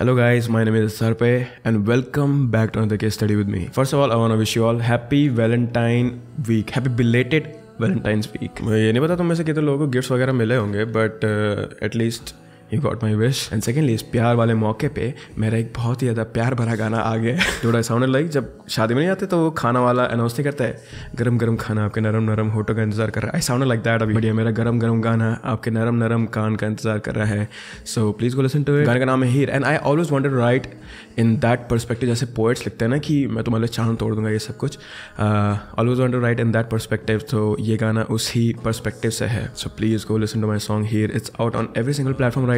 Hello guys my name is सर पे and welcome back to another के study with me first of all I want wish you all happy Valentine week happy belated Valentine's week मैं ये नहीं पता तुम में से कितने लोगों को गिफ्ट्स वगैरह मिले होंगे but at least uh, you got my wish and secondly इस प्यार वाले मौके पे मेरा एक बहुत ही ज़्यादा प्यार भरा गाना आ गया डोडा साउंड लाइक जब शादी में नहीं आते तो वो खाना वाला अनाउंस नहीं करता है गर्म गर्म खाना आपके नरम नरम होटो का इंतजार कर रहा है आई साउंड लाइक दैट अभी बढ़िया मेरा गर्म गर्म गाना आपके नरम नरम कान का इंतजार कर रहा है so please go listen to गाने का नाम है Heer and I always to write in that perspective जैसे पोइट्स लिखते हैं ना कि मैं तुम्हारे चांद तोड़ दूंगा ये सब कुछ always want to write in that perspective तो ये गाना उसी परस्पेक्टिव से है so please go listen to my song Heer it's out on every single platform right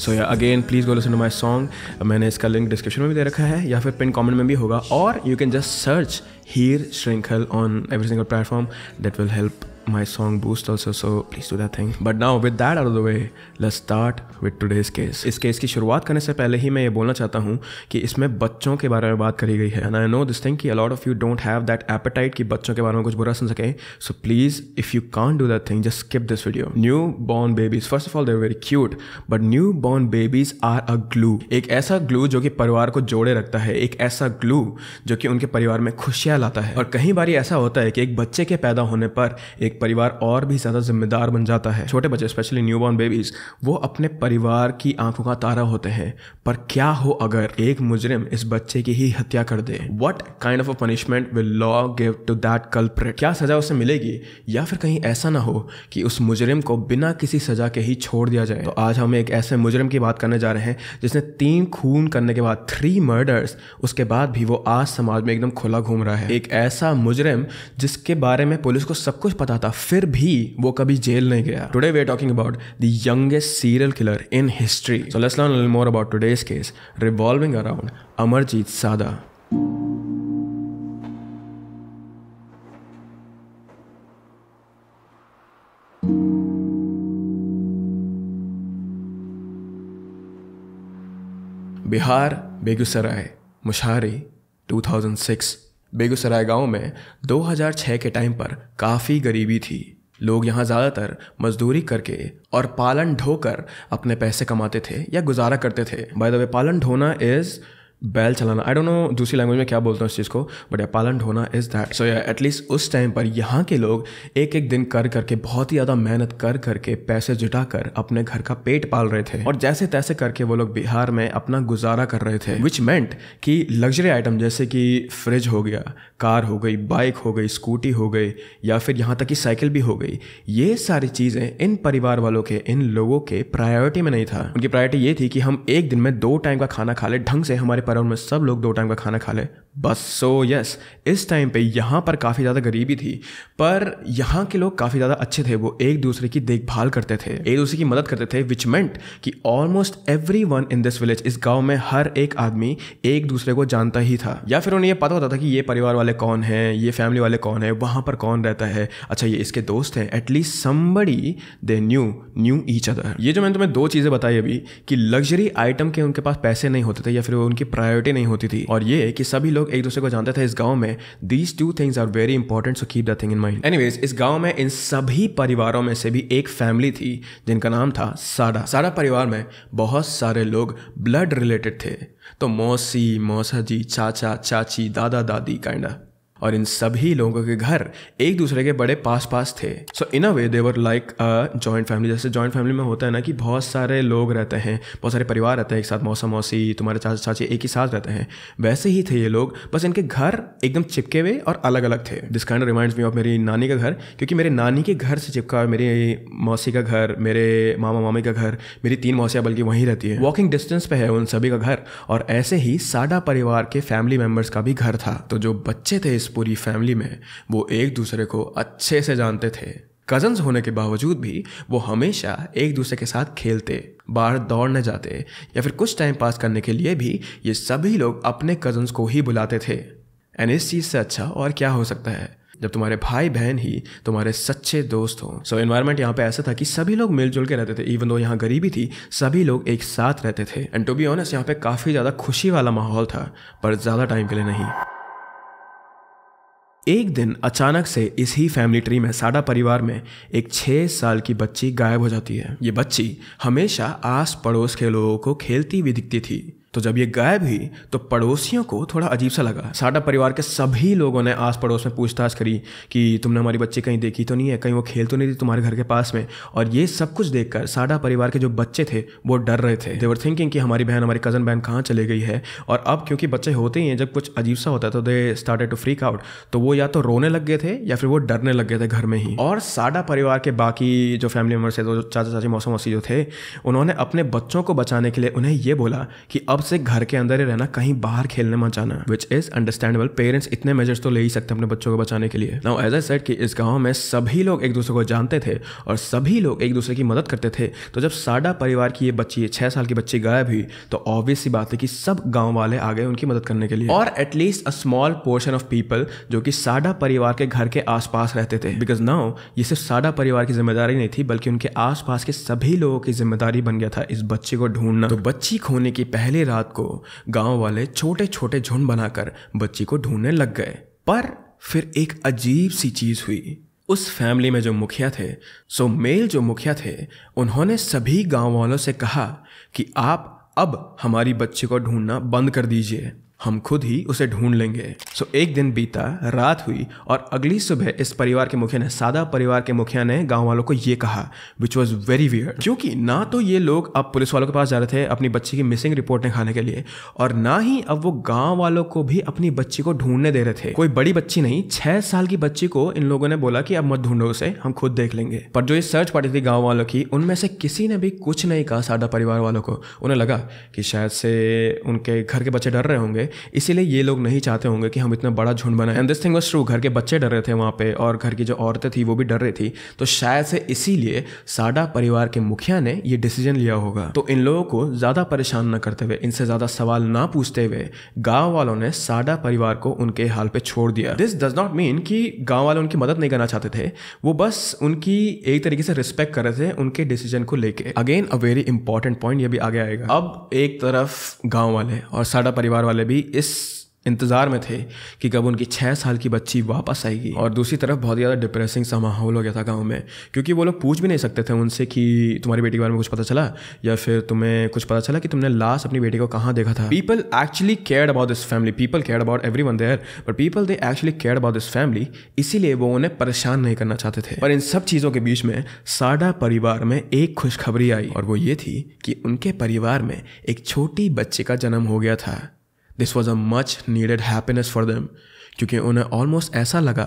so yeah again please go listen to my song मैंने इसका link description में भी दे रखा है या फिर पिन कॉमेंट में भी होगा और you can just search Heer Shrinkhal on every single platform that will help my song Boost also, so please do that thing. But now with that out of the way, let's start with today's case. इस case की शुरुआत करने से पहले ही मैं ये बोलना चाहता हूँ कि इसमें बच्चों के बारे में बात करी गई है and I know this thing की a lot of you don't have that appetite कि बच्चों के बारे में कुछ बुरा सुन सकें so please if you can't do that thing just skip this video new born babies first of all they're very cute but new born babies are a glue एक ऐसा ग्लू जो कि परिवार को जोड़े रखता है एक ऐसा ग्लू जो कि उनके परिवार में खुशियाँ लाता है और कहीं बार ऐसा होता है कि एक बच्चे के पैदा होने पर एक परिवार और भी ज़्यादा जिम्मेदार बन जाता है छोटे बच्चे स्पेशली न्यू बॉर्न बेबीज वो अपने परिवार की आंखों का तारा होते हैं पर क्या हो अगर एक मुजरिम इस बच्चे की ही हत्या कर दे what kind of a punishment will law give to that culprit क्या सजा उसे मिलेगी या फिर कहीं ऐसा ना हो कि उस मुजरिम को बिना किसी सजा के ही छोड़ दिया जाए तो आज हम एक ऐसे मुजरिम की बात करने जा रहे हैं जिसने तीन खून करने के बाद थ्री मर्डर्स उसके बाद भी वो आज समाज में एकदम खुला घूम रहा है एक ऐसा मुजरिम जिसके बारे में पुलिस को सब कुछ पता था था फिर भी वो कभी जेल नहीं गया today we are talking about the youngest serial killer in history so let's learn more about today's case revolving around Amarjeet Sada Bihar Begusarai Mushahari 2006 Begusarai गांव में 2006 के टाइम पर काफ़ी गरीबी थी लोग यहाँ ज़्यादातर मजदूरी करके और पालन ढोकर अपने पैसे कमाते थे या गुजारा करते थे बाय द वे पालन ढोना इज़ बैल चलाना आई डोंट नो दूसरी लैंग्वेज में क्या बोलता हूँ इस चीज़ को बट या पालन ढोना इज़ दैट सो या एटलीस्ट उस टाइम पर यहाँ के लोग एक एक दिन कर करके बहुत ही ज़्यादा मेहनत कर करके पैसे जुटा कर अपने घर का पेट पाल रहे थे और जैसे तैसे करके वो लोग बिहार में अपना गुजारा कर रहे थे विच मेंट कि लग्जरी आइटम जैसे कि फ्रिज हो गया कार हो गई बाइक हो गई स्कूटी हो गई या फिर यहाँ तक कि साइकिल भी हो गई ये सारी चीज़ें इन परिवार वालों के इन लोगों के प्रायोरिटी में नहीं था उनकी प्रायोरिटी ये थी कि हम एक दिन में दो टाइम का खाना खा ले ढंग से हमारे पर उनमें सब लोग दो टाइम का खाना खा ले बस सो so, यस yes, इस टाइम पे यहाँ पर काफ़ी ज़्यादा गरीबी थी पर यहाँ के लोग काफ़ी ज़्यादा अच्छे थे वो एक दूसरे की देखभाल करते थे एक दूसरे की मदद करते थे विच मेंट कि almost every one in this village इस गाँव में हर एक आदमी एक दूसरे को जानता ही था या फिर उन्हें यह पता होता था कि ये परिवार वाले कौन हैं ये फैमिली वाले कौन है वहाँ पर कौन रहता है अच्छा ये इसके दोस्त हैं at least somebody they knew knew each other ये जो मैंने तुम्हें दो चीज़ें बताई अभी कि लग्जरी आइटम के उनके पास पैसे नहीं होते थे या फिर उनकी प्रायोरिटी नहीं होती थी और ये कि सभी लोग लोग एक दूसरे को जानते थे इस गाँव में these two things are very important so keep the thing in mind anyways इस गाँव में इन सभी परिवारों में से भी एक फैमिली थी जिनका नाम था साडा साडा परिवार में बहुत सारे लोग ब्लड रिलेटेड थे तो मौसी मौसा जी चाचा चाची दादा दादी काइंडा और इन सभी लोगों के घर एक दूसरे के बड़े पास पास थे so in a way they were like a joint family जैसे जॉइंट फैमिली में होता है ना कि बहुत सारे लोग रहते हैं बहुत सारे परिवार रहते हैं एक साथ मौसा मौसी तुम्हारे चाचा चाची एक ही साथ रहते हैं वैसे ही थे ये लोग बस इनके घर एकदम चिपके हुए और अलग अलग थे this kind reminds me of मेरी नानी का घर क्योंकि मेरे नानी के घर से चिपका हुआ मेरी मौसी का घर मेरे मामा मामी का घर मेरी तीन मौसियाँ बल्कि वहीं रहती है वॉकिंग डिस्टेंस पे है उन सभी का घर और ऐसे ही साडा परिवार के फैमिली मेम्बर्स का भी घर था तो जो बच्चे थे इस इस पूरी फैमिली में वो एक दूसरे को अच्छे से जानते थे कजन्स होने के बावजूद भी वो हमेशा एक दूसरे के साथ खेलते बाहर दौड़ने जाते या फिर कुछ टाइम पास करने के लिए भी ये सभी लोग अपने कजन्स को ही बुलाते थे एंड इस चीज़ से अच्छा और क्या हो सकता है जब तुम्हारे भाई बहन ही तुम्हारे सच्चे दोस्त हों सो इन्वायरमेंट यहाँ पे ऐसा था कि सभी लोग मिलजुल के रहते थे इवन दो यहाँ गरीबी थी सभी लोग एक साथ रहते थे एंड टू बी ऑनेस्ट यहाँ पे काफ़ी ज़्यादा खुशी वाला माहौल था पर ज़्यादा टाइम के लिए नहीं एक दिन अचानक से इस ही फैमिली ट्री में साडा परिवार में एक छः साल की बच्ची गायब हो जाती है ये बच्ची हमेशा आस पड़ोस के लोगों को खेलती हुई दिखती थी तो जब ये गायब हुई तो पड़ोसियों को थोड़ा अजीब सा लगा साडा परिवार के सभी लोगों ने आस पड़ोस में पूछताछ करी कि तुमने हमारी बच्ची कहीं देखी तो नहीं है कहीं वो खेल तो नहीं थी तुम्हारे घर के पास में और ये सब कुछ देखकर साडा परिवार के जो बच्चे थे वो डर रहे थे देवर थिंकिंग कि हमारी बहन हमारी कज़न बहन कहाँ चले गई है और अब क्योंकि बच्चे होते ही हैं जब कुछ अजीब सा होता है तो they started to freak out तो वो या तो रोने लग गए थे या फिर वो डरने लग गए थे घर में ही और साडा परिवार के बाकी जो फैमिली मेम्बर्स थे जो चाचा चाची मौसम मौसी जो थे उन्होंने अपने बच्चों को बचाने के लिए उन्हें ये बोला कि अब अब से घर के अंदर ही रहना कहीं बाहर खेलने मत जाना विच इज अंडरस्टैंडेबल पेरेंट्स इतने मेजर्स तो ले ही सकते अपने बच्चों को बचाने के लिए नाउ एज आई सेट कि इस गांव में सभी लोग एक दूसरे को जानते थे और सभी लोग एक दूसरे की मदद करते थे तो जब साडा परिवार की ये बच्ची छह साल की बच्ची गायब हुई तो ऑब्वियस सी बात है कि सब गाँव वाले आ गए उनकी मदद करने के लिए और at least a small portion of people जो कि साडा परिवार के घर के आसपास रहते थे बिकॉज नाउ ये सिर्फ साडा परिवार की जिम्मेदारी नहीं थी बल्कि उनके आसपास के सभी लोगों की जिम्मेदारी बन गया था इस बच्चे को ढूंढना तो बच्ची खोने की पहली रात को गांव वाले छोटे छोटे झुंड बनाकर बच्ची को ढूंढने लग गए पर फिर एक अजीब सी चीज हुई उस फैमिली में जो मुखिया थे सो मेल जो मुखिया थे उन्होंने सभी गांव वालों से कहा कि आप अब हमारी बच्ची को ढूंढना बंद कर दीजिए हम खुद ही उसे ढूंढ लेंगे सो एक दिन बीता रात हुई और अगली सुबह इस परिवार के मुखिया ने सादा परिवार के मुखिया ने गांव वालों को ये कहा विच वॉज वेरी वियर क्योंकि ना तो ये लोग अब पुलिस वालों के पास जा रहे थे अपनी बच्ची की मिसिंग रिपोर्ट निकालने के लिए और ना ही अब वो गांव वालों को भी अपनी बच्ची को ढूंढने दे रहे थे कोई बड़ी बच्ची नहीं छह साल की बच्ची को इन लोगों ने बोला कि अब मत ढूंढो उसे हम खुद देख लेंगे पर जो ये सर्च पार्टी थी गाँव वालों की उनमें से किसी ने भी कुछ नहीं कहा सादा परिवार वालों को उन्हें लगा कि शायद से उनके घर के बच्चे डर रहे होंगे इसीलिए ये लोग नहीं चाहते होंगे कि हम इतना बड़ा झुंड बनाए and this thing was true घर के बच्चे डर रहे थे वहाँ पे और घर की जो औरतें थी वो भी डर रही थी तो शायद से इसीलिए साडा परिवार के मुखिया ने ये डिसीजन लिया होगा तो इन लोगों को ज़्यादा परेशान न करते हुए इनसे ज़्यादा सवाल ना पूछते हुए गाँव वालों ने साडा परिवार को उनके हाल पर छोड़ दिया दिस डज नॉट मीन कि गाँव वाले उनकी मदद नहीं करना चाहते थे वो बस उनकी एक तरीके से रिस्पेक्ट कर रहे थे उनके डिसीजन को लेके again a very important point ये भी आगे आएगा अब एक तरफ गांव वाले और साडा परिवार वाले भी भी इस इंतज़ार में थे कि कब उनकी छः साल की बच्ची वापस आएगी और दूसरी तरफ बहुत ज़्यादा डिप्रेसिंग सा माहौल हो गया था गांव में क्योंकि वो लोग पूछ भी नहीं सकते थे उनसे कि तुम्हारी बेटी के बारे में कुछ पता चला या फिर तुम्हें कुछ पता चला कि तुमने लास्ट अपनी बेटी को कहाँ देखा था people actually care about this family people care about every one there but people they actually care about this family इसीलिए वो उन्हें परेशान नहीं करना चाहते थे पर इन सब चीज़ों के बीच में साडा परिवार में एक खुशखबरी आई और वो ये थी कि उनके परिवार में एक छोटी बच्चे का जन्म हो गया था this was a much needed happiness for them क्योंकि उन्हें ऑलमोस्ट ऐसा लगा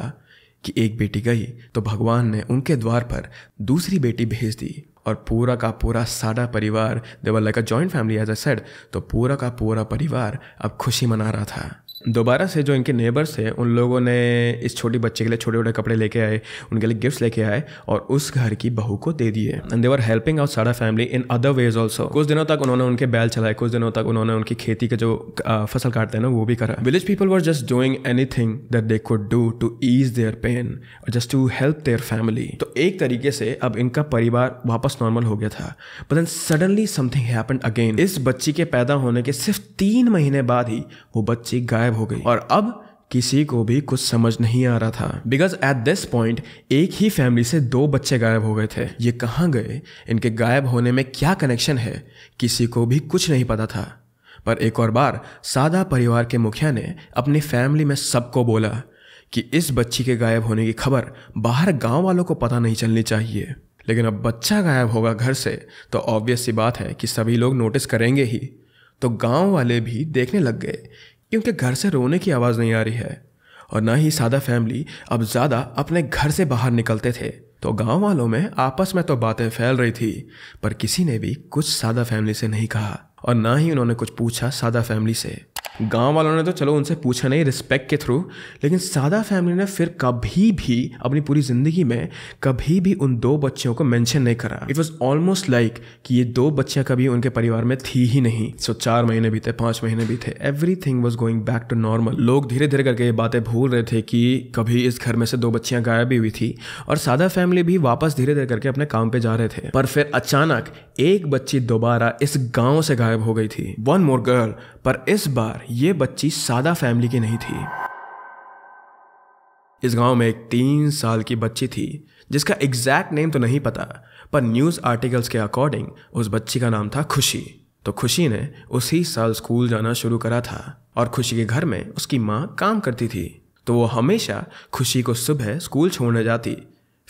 कि एक बेटी गई तो भगवान ने उनके द्वार पर दूसरी बेटी भेज दी और पूरा का पूरा सारा परिवार they were like a joint family as I said तो पूरा का पूरा परिवार अब खुशी मना रहा था दोबारा से जो इनके नेबर्स थे उन लोगों ने इस छोटी बच्चे के लिए छोटे छोटे कपड़े लेके आए उनके लिए गिफ्ट्स लेके आए और उस घर की बहू को दे दिए एंड देवर हेल्पिंग आउट सारा family in other ways also कुछ दिनों तक उन्होंने उनके बैल चलाए कुछ दिनों तक उन्होंने उनकी खेती के जो फसल काटते हैं ना वो भी करा village people were just doing anything that they could do to ease their pain just to help their family तो एक तरीके से अब इनका परिवार वापस नॉर्मल हो गया था but then suddenly something happened again इस बच्ची के पैदा होने के सिर्फ तीन महीने बाद ही वो बच्ची गायब गायब हो गई और अब किसी को भी कुछ समझ नहीं आ रहा था बिकॉज एट दिस पॉइंट एक ही फैमिली से दो बच्चे गायब हो गए थे ये कहाँ गए इनके गायब होने में क्या कनेक्शन है किसी को भी कुछ नहीं पता था पर एक और बार सादा परिवार के मुखिया ने अपनी फैमिली में सबको बोला कि इस बच्ची के गायब होने की खबर बाहर गांव वालों को पता नहीं चलनी चाहिए लेकिन अब बच्चा गायब होगा घर से तो ऑब्वियस सी बात है कि सभी लोग नोटिस करेंगे ही तो गांव वाले भी देखने लग गए क्योंकि घर से रोने की आवाज़ नहीं आ रही है और ना ही सादा फैमिली अब ज़्यादा अपने घर से बाहर निकलते थे तो गांव वालों में आपस में तो बातें फैल रही थी पर किसी ने भी कुछ सादा फैमिली से नहीं कहा और ना ही उन्होंने कुछ पूछा सादा फैमिली से गांव वालों ने तो चलो उनसे पूछा नहीं रिस्पेक्ट के थ्रू लेकिन सादा फैमिली ने फिर कभी भी अपनी पूरी ज़िंदगी में कभी भी उन दो बच्चों को मेंशन नहीं करा इट वाज ऑलमोस्ट लाइक कि ये दो बच्चियां कभी उनके परिवार में थी ही नहीं सो so, चार महीने भी थे पांच महीने भी थे everything was going back to normal लोग धीरे धीरे करके ये बातें भूल रहे थे कि कभी इस घर में से दो बच्चियां गायब भी हुई थी और सादा फैमिली भी वापस धीरे धीरे करके अपने काम पे जा रहे थे पर फिर अचानक एक बच्ची दोबारा इस गाँव से गायब हो गई थी वन मोर गर्ल पर इस बार ये बच्ची सादा फैमिली की नहीं थी इस गांव में एक तीन साल की बच्ची थी जिसका एग्जैक्ट नेम तो नहीं पता पर न्यूज़ आर्टिकल्स के अकॉर्डिंग उस बच्ची का नाम था खुशी तो खुशी ने उसी साल स्कूल जाना शुरू करा था और खुशी के घर में उसकी माँ काम करती थी तो वो हमेशा खुशी को सुबह स्कूल छोड़ने जाती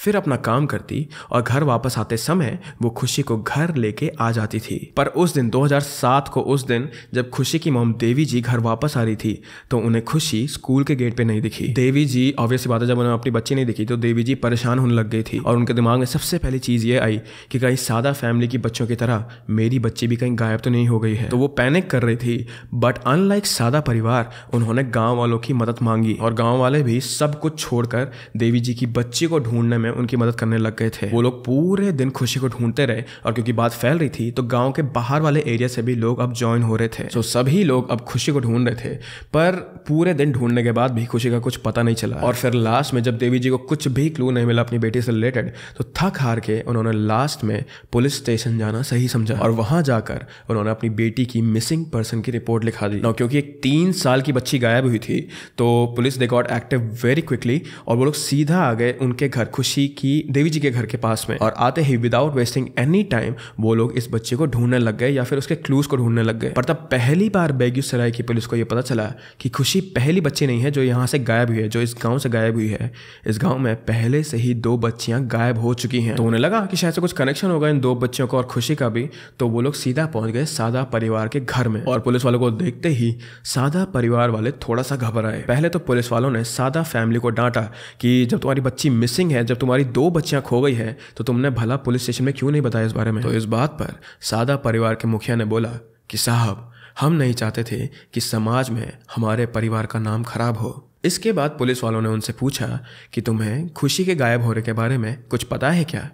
फिर अपना काम करती और घर वापस आते समय वो खुशी को घर लेके आ जाती थी पर उस दिन 2007 को उस दिन जब खुशी की मोम देवी जी घर वापस आ रही थी तो उन्हें खुशी स्कूल के गेट पे नहीं दिखी देवी जी ऑब्वियसली बात है जब उन्हें अपनी बच्ची नहीं दिखी तो देवी जी परेशान होने लग गई थी और उनके दिमाग में सबसे पहली चीज़ ये आई कि कहीं सादा फैमिली की बच्चों की तरह मेरी बच्ची भी कहीं गायब तो नहीं हो गई है तो वो पैनिक कर रही थी बट अनलाइक सादा परिवार उन्होंने गाँव वालों की मदद मांगी और गाँव वाले भी सब कुछ छोड़कर देवी जी की बच्ची को ढूंढने में में उनकी मदद करने लग गए थे वो लोग पूरे दिन खुशी को ढूंढते रहे और क्योंकि बात फैल रही थी तो गांव के बाहर वाले एरिया से भी लोग अब ज्वाइन हो रहे थे तो सभी लोग अब खुशी को ढूंढ रहे थे पर पूरे दिन ढूंढने के बाद भी खुशी का कुछ पता नहीं चला और फिर लास्ट में जब देवी जी को कुछ भी क्लू नहीं मिला अपनी बेटी से रिलेटेड तो थक हार के उन्होंने लास्ट में पुलिस स्टेशन जाना सही समझा और वहां जाकर उन्होंने अपनी बेटी की मिसिंग पर्सन की रिपोर्ट लिखा दी ना क्योंकि एक तीन साल की बच्ची गायब हुई थी तो police they got active very quickly और वो लोग सीधा आ गए उनके घर खुशी बच्ची की देवी जी के घर के पास में और आते ही विदाउट वेस्टिंग एनी टाइम वो लोग इस बच्चे को ढूंढने लग गए या फिर उसके क्लूज को ढूंढने लग गए पर तब पहली बार बेगूसराय की पुलिस को यह पता चला कि खुशी पहली बच्ची नहीं है जो यहाँ से गायब हुई है जो इस गाँव से गायब हुई है इस गाँव में पहले से ही दो बच्चियाँ गायब हो चुकी हैं तो उन्हें लगा कि शायद से कुछ कनेक्शन होगा इन दो बच्चों का और खुशी का भी तो वो लोग सीधा पहुंच गए सादा परिवार के घर में और पुलिस वालों को देखते ही सादा परिवार वाले थोड़ा सा घबराए पहले तो पुलिस वालों ने सादा फैमिली को डांटा कि जब तुम्हारी बच्ची मिसिंग है जब तुम्हारी दो बच्चियां खो गई हैं तो तुमने भला पुलिस स्टेशन में क्यों नहीं बताया इस बारे में तो इस बात पर सादा परिवार के मुखिया ने बोला कि साहब हम नहीं चाहते थे कि समाज में हमारे परिवार का नाम खराब हो इसके बाद पुलिस वालों ने उनसे पूछा कि तुम्हें खुशी के गायब होने के बारे में कुछ पता है क्या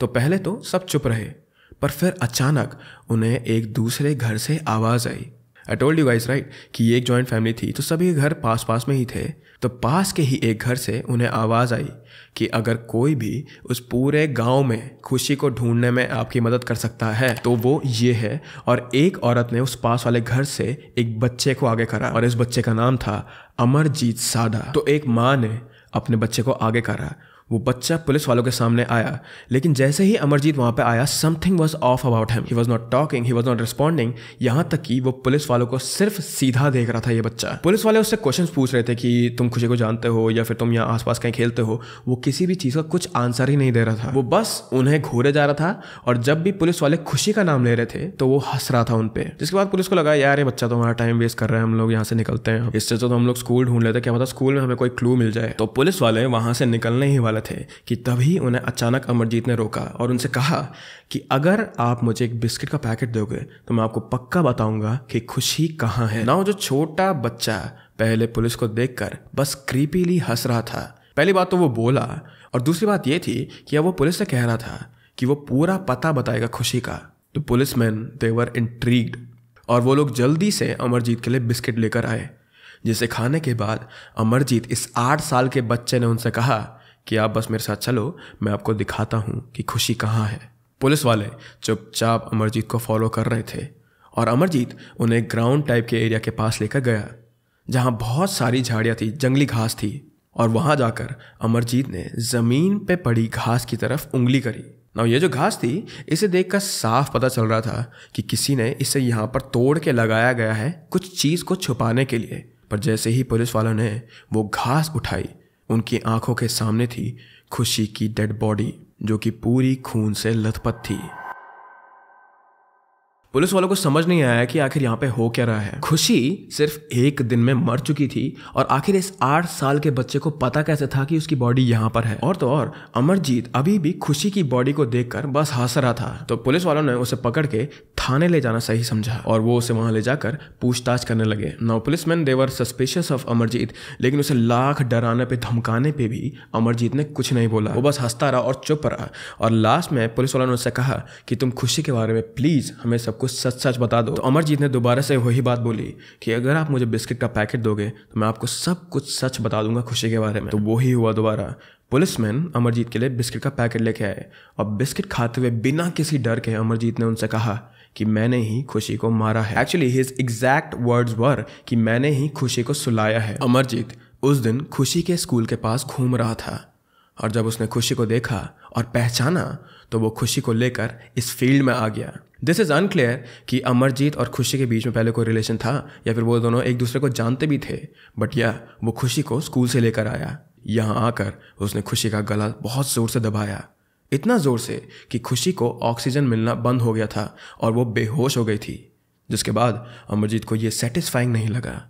तो पहले तो सब चुप रहे पर फिर अचानक उन्हें एक दूसरे घर से आवाज़ आई I told you guys right कि ये एक जॉइंट फैमिली थी तो सभी घर पास पास में ही थे तो पास के ही एक घर से उन्हें आवाज़ आई कि अगर कोई भी उस पूरे गांव में खुशी को ढूंढने में आपकी मदद कर सकता है तो वो ये है और एक औरत ने उस पास वाले घर से एक बच्चे को आगे करा और इस बच्चे का नाम था अमरजीत साधा तो एक माँ ने अपने बच्चे को आगे करा वो बच्चा पुलिस वालों के सामने आया लेकिन जैसे ही अमरजीत वहाँ पर आया something was off about him he was not talking he was not responding यहाँ तक कि वो पुलिस वालों को सिर्फ सीधा देख रहा था ये बच्चा पुलिस वाले उससे क्वेश्चन पूछ रहे थे कि तुम खुशी को जानते हो या फिर तुम यहाँ आसपास कहीं खेलते हो वो किसी भी चीज़ का कुछ आंसर ही नहीं दे रहा था वो बस उन्हें घूरे जा रहा था और जब भी पुलिस वाले खुशी का नाम ले रहे थे तो वो हंस रहा था उन पे जिसके बाद पुलिस को लगा यार ये बच्चा तो हमारा टाइम वेस्ट कर रहा है हम लोग यहाँ से निकलते हैं इससे तो हम लोग स्कूल ढूंढ लेते क्या पता स्कूल में हमें कोई क्लू मिल जाए तो पुलिस वाले वहां से निकलने ही वाले थे कि तभी उन्हें अचानक अमरजीत ने रोका और उनसे कहा कि अगर आप मुझे एक बिस्किट का पैकेट दोगे तो मैं आपको पक्का बताऊंगा कि खुशी कहाँ है ना जो छोटा बच्चा पहले पुलिस को देखकर बस क्रीपीली हंस रहा था पहली बात तो वो बोला और दूसरी बात ये थी कि अब वो पुलिस से कह रहा था कि वो पूरा पता बताएगा खुशी का तो पुलिस मैन देवर इंट्रीग्ड और वो लोग जल्दी से अमरजीत के लिए बिस्किट लेकर आए जिसे खाने के बाद अमरजीत इस आठ साल के बच्चे ने उनसे कहा कि आप बस मेरे साथ चलो मैं आपको दिखाता हूँ कि खुशी कहाँ है पुलिस वाले चुपचाप अमरजीत को फॉलो कर रहे थे और अमरजीत उन्हें ग्राउंड टाइप के एरिया के पास लेकर गया जहाँ बहुत सारी झाड़ियाँ थी जंगली घास थी और वहाँ जाकर अमरजीत ने ज़मीन पे पड़ी घास की तरफ उंगली करी ना ये जो घास थी इसे देखकर साफ पता चल रहा था कि किसी ने इसे यहाँ पर तोड़ के लगाया गया है कुछ चीज़ को छुपाने के लिए पर जैसे ही पुलिस वालों ने वो घास उठाई उनकी आंखों के सामने थी खुशी की डेड बॉडी जो कि पूरी खून से लथपथ थी पुलिस वालों को समझ नहीं आया कि आखिर यहाँ पे हो क्या रहा है खुशी सिर्फ एक दिन में मर चुकी थी और आखिर इस आठ साल के बच्चे को पता कैसे था कि उसकी बॉडी यहाँ पर है और तो और अमरजीत अभी भी खुशी की बॉडी को देखकर बस हंस रहा था तो पुलिस वालों ने उसे पकड़ के थाने ले जाना सही समझा और वो उसे वहां ले जाकर पूछताछ करने लगे now police man they were suspicious of Amarjeet लेकिन उसे लाख डराने पे धमकाने पे भी अमरजीत ने कुछ नहीं बोला वो बस हंसता रहा और चुप रहा और लास्ट में पुलिस वालों ने उससे कहा कि तुम खुशी के बारे में प्लीज हमें सब कुछ सच सच बता दो तो अमरजीत ने दोबारा से वही बात बोली कि अगर आप मुझे बिस्किट का पैकेट दोगे तो मैं आपको सब कुछ सच बता दूंगा खुशी के बारे में तो वही हुआ दोबारा पुलिसमैन अमरजीत के लिए बिस्किट का पैकेट लेके आए और बिस्किट खाते हुए बिना किसी डर के अमरजीत ने उनसे कहा कि मैंने ही खुशी को मारा है actually his exact words were कि मैंने ही खुशी को सुलाया है अमरजीत उस दिन खुशी के स्कूल के पास घूम रहा था और जब उसने खुशी को देखा और पहचाना तो वो खुशी को लेकर इस फील्ड में आ गया दिस इज़ अनक्लियर कि अमरजीत और खुशी के बीच में पहले कोई रिलेशन था या फिर वो दोनों एक दूसरे को जानते भी थे बट या वो खुशी को स्कूल से लेकर आया यहाँ आकर उसने खुशी का गला बहुत ज़ोर से दबाया इतना ज़ोर से कि खुशी को ऑक्सीजन मिलना बंद हो गया था और वो बेहोश हो गई थी जिसके बाद अमरजीत को ये सेटिस्फाइंग नहीं लगा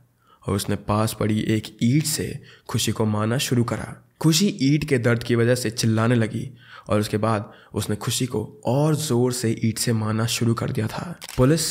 और उसने पास पड़ी एक ईट से खुशी को मारना शुरू करा खुशी ईट के दर्द की वजह से चिल्लाने लगी और उसके बाद उसने खुशी को और ज़ोर से ईट से मारना शुरू कर दिया था police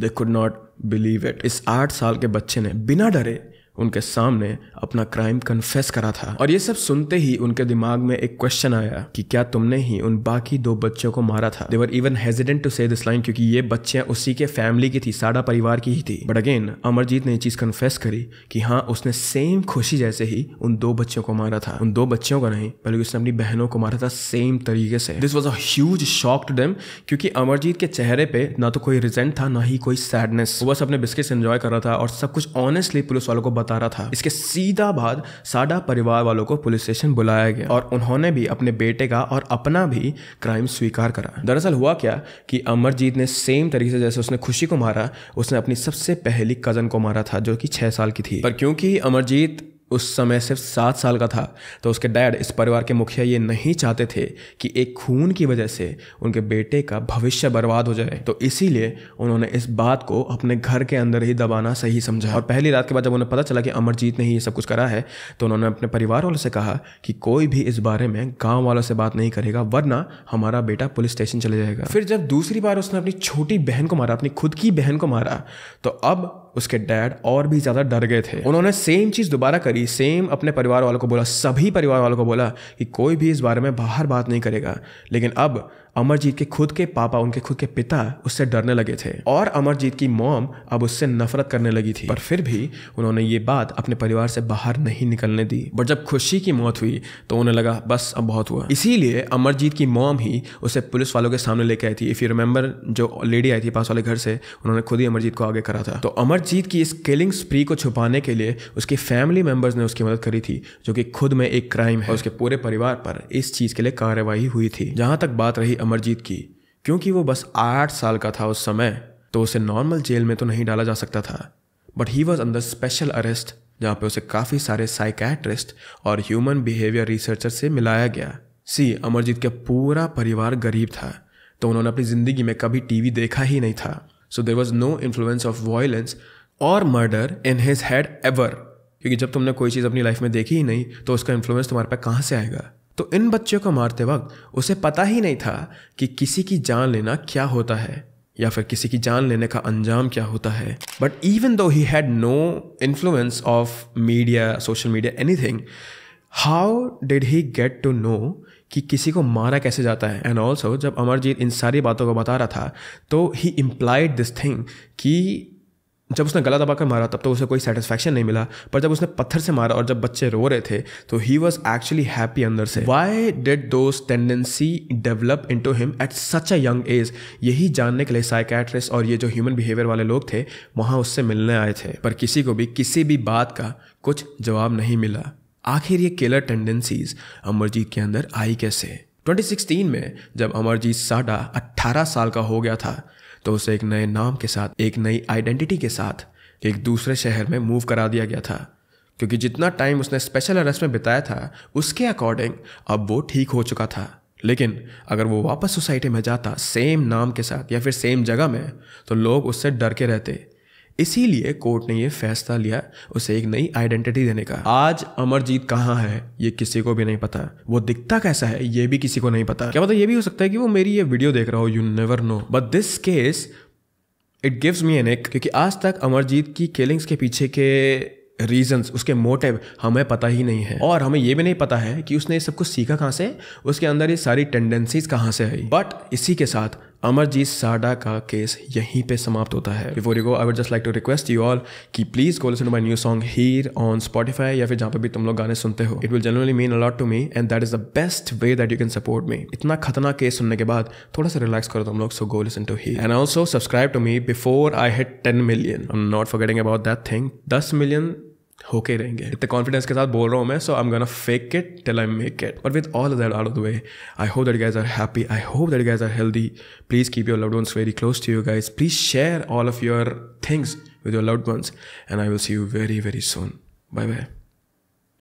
they could not believe it इस आठ साल के बच्चे ने बिना डरे उनके सामने अपना क्राइम कन्फेस करा था और ये सब सुनते ही उनके दिमाग में एक क्वेश्चन आया कि क्या तुमने ही उन बाकी दो बच्चों को मारा था they were even hesitant to say this line क्योंकि ये बच्चियां उसी के फैमिली की थी साडा परिवार की ही थी बट अगेन अमरजीत ने ये चीज कन्फेस करी कि हाँ उसने सेम खुशी जैसे ही उन दो बच्चों को मारा था उन दो बच्चों को नहीं बल्कि उसने अपनी बहनों को मारा था सेम तरीके से this was a shock to them क्योंकि अमरजीत के चेहरे पे ना तो कोई रिजेंट था ना ही कोई सैडनेस वो बस अपने बिस्किट एंजॉय कर रहा था और सब कुछ ऑनेस्टली पुलिस वालों को बता बता रहा था इसके सीधा बाद साडा परिवार वालों को पुलिस स्टेशन बुलाया गया और उन्होंने भी अपने बेटे का और अपना भी क्राइम स्वीकार करा दरअसल हुआ क्या कि अमरजीत ने सेम तरीके से जैसे उसने खुशी को मारा उसने अपनी सबसे पहली कजन को मारा था जो कि छह साल की थी पर क्योंकि अमरजीत उस समय सिर्फ सात साल का था तो उसके डैड इस परिवार के मुखिया ये नहीं चाहते थे कि एक खून की वजह से उनके बेटे का भविष्य बर्बाद हो जाए तो इसीलिए उन्होंने इस बात को अपने घर के अंदर ही दबाना सही समझा और पहली रात के बाद जब उन्हें पता चला कि अमरजीत ने ही ये सब कुछ करा है तो उन्होंने अपने परिवार वालों से कहा कि कोई भी इस बारे में गाँव वालों से बात नहीं करेगा वरना हमारा बेटा पुलिस स्टेशन चले जाएगा फिर जब दूसरी बार उसने अपनी छोटी बहन को मारा अपनी खुद की बहन को मारा तो अब उसके डैड और भी ज़्यादा डर गए थे उन्होंने सेम चीज़ दोबारा करी सेम अपने परिवार वालों को बोला सभी परिवार वालों को बोला कि कोई भी इस बारे में बाहर बात नहीं करेगा लेकिन अब अमरजीत के खुद के पापा उनके खुद के पिता उससे डरने लगे थे और अमरजीत की मॉम अब उससे नफरत करने लगी थी पर फिर भी उन्होंने ये बात अपने परिवार से बाहर नहीं निकलने दी बट जब खुशी की मौत हुई तो उन्हें लगा बस अब बहुत हुआ इसीलिए अमरजीत की मॉम ही उसे पुलिस वालों के सामने लेके आई थी इफ़ यू रिमेंबर जो लेडी आई थी पास वाले घर से उन्होंने खुद ही अमरजीत को आगे करा था तो अमरजीत की इस किलिंग स्प्री को छुपाने के लिए उसकी फैमिली मेंबर्स ने उसकी मदद करी थी जो कि खुद में एक क्राइम है उसके पूरे परिवार पर इस चीज़ के लिए कार्यवाही हुई थी जहां तक बात रही अमरजीत की क्योंकि वो बस आठ साल का था उस समय तो उसे नॉर्मल जेल में तो नहीं डाला जा सकता था but he was under special arrest जहाँ पे उसे काफ़ी सारे साइकैट्रिस्ट और ह्यूमन बिहेवियर रिसर्चर से मिलाया गया सी अमरजीत का पूरा परिवार गरीब था तो उन्होंने अपनी ज़िंदगी में कभी टीवी देखा ही नहीं था so there was no influence of violence और murder in his head ever क्योंकि जब तुमने कोई चीज़ अपनी लाइफ में देखी ही नहीं तो उसका इन्फ्लुएंस तुम्हारे पे कहाँ से आएगा तो इन बच्चों को मारते वक्त उसे पता ही नहीं था कि किसी की जान लेना क्या होता है या फिर किसी की जान लेने का अंजाम क्या होता है but even though he had no influence of media social media anything how did he get to know कि किसी को मारा कैसे जाता है एंड ऑल्सो जब अमरजीत इन सारी बातों को बता रहा था तो ही इम्प्लाइड दिस थिंग कि जब उसने गला दबाकर मारा तब तो उसे कोई सेटिस्फेक्शन नहीं मिला पर जब उसने पत्थर से मारा और जब बच्चे रो रहे थे तो ही वॉज एक्चुअली हैप्पी अंदर से why did those tendency develop into him at such a young age यही जानने के लिए साइकैट्रिस्ट और ये जो ह्यूमन बिहेवियर वाले लोग थे वहाँ उससे मिलने आए थे पर किसी को भी किसी भी बात का कुछ जवाब नहीं मिला आखिर ये किलर टेंडेंसीज अमरजीत के अंदर आई कैसे 2016 में जब अमरजीत साडा 18 साल का हो गया था तो उसे एक नए नाम के साथ एक नई आइडेंटिटी के साथ एक दूसरे शहर में मूव करा दिया गया था क्योंकि जितना टाइम उसने स्पेशल अरेस्ट में बिताया था उसके अकॉर्डिंग अब वो ठीक हो चुका था लेकिन अगर वो वापस सोसाइटी में जाता सेम नाम के साथ या फिर सेम जगह में तो लोग उससे डर के रहते इसीलिए कोर्ट ने यह फैसला लिया उसे एक नई आइडेंटिटी देने का आज अमरजीत कहाँ है ये किसी को भी नहीं पता वो दिखता कैसा है ये भी किसी को नहीं पता क्या पता मतलब ये भी हो सकता है कि वो मेरी ये वीडियो देख रहा हो you never know but this case it gives me an ick क्योंकि आज तक अमरजीत की किलिंग्स के पीछे के रीजंस उसके मोटिव हमें पता ही नहीं है और हमें यह भी नहीं पता है कि उसने सब कुछ सीखा कहाँ से उसके अंदर ये सारी टेंडेंसीज कहाँ से आई बट इसी के साथ अमरजीत साडा का केस यहीं पे समाप्त होता है before you go I would just like to request you all कि please go listen my new song Heer on Spotify या फिर जहां पे भी तुम लोग गाने सुनते हो it will generally mean a lot to me and that is the best way that you can support me इतना खतरनाक केस सुनने के बाद थोड़ा सा रिलैक्स करो तुम लोग so go listen to Heer and also subscribe to me before I hit ten million I am not forgetting about that thing दस मिलियन होके रहेंगे इतने कॉन्फिडेंस के साथ बोल रहा हूँ मैं so I am gonna fake it till I make it but with all that out of the way I hope that guys are happy I hope that guys are healthy please keep your loved ones very close to you guys please share all of your things with your loved ones and I will see you very very soon. Bye bye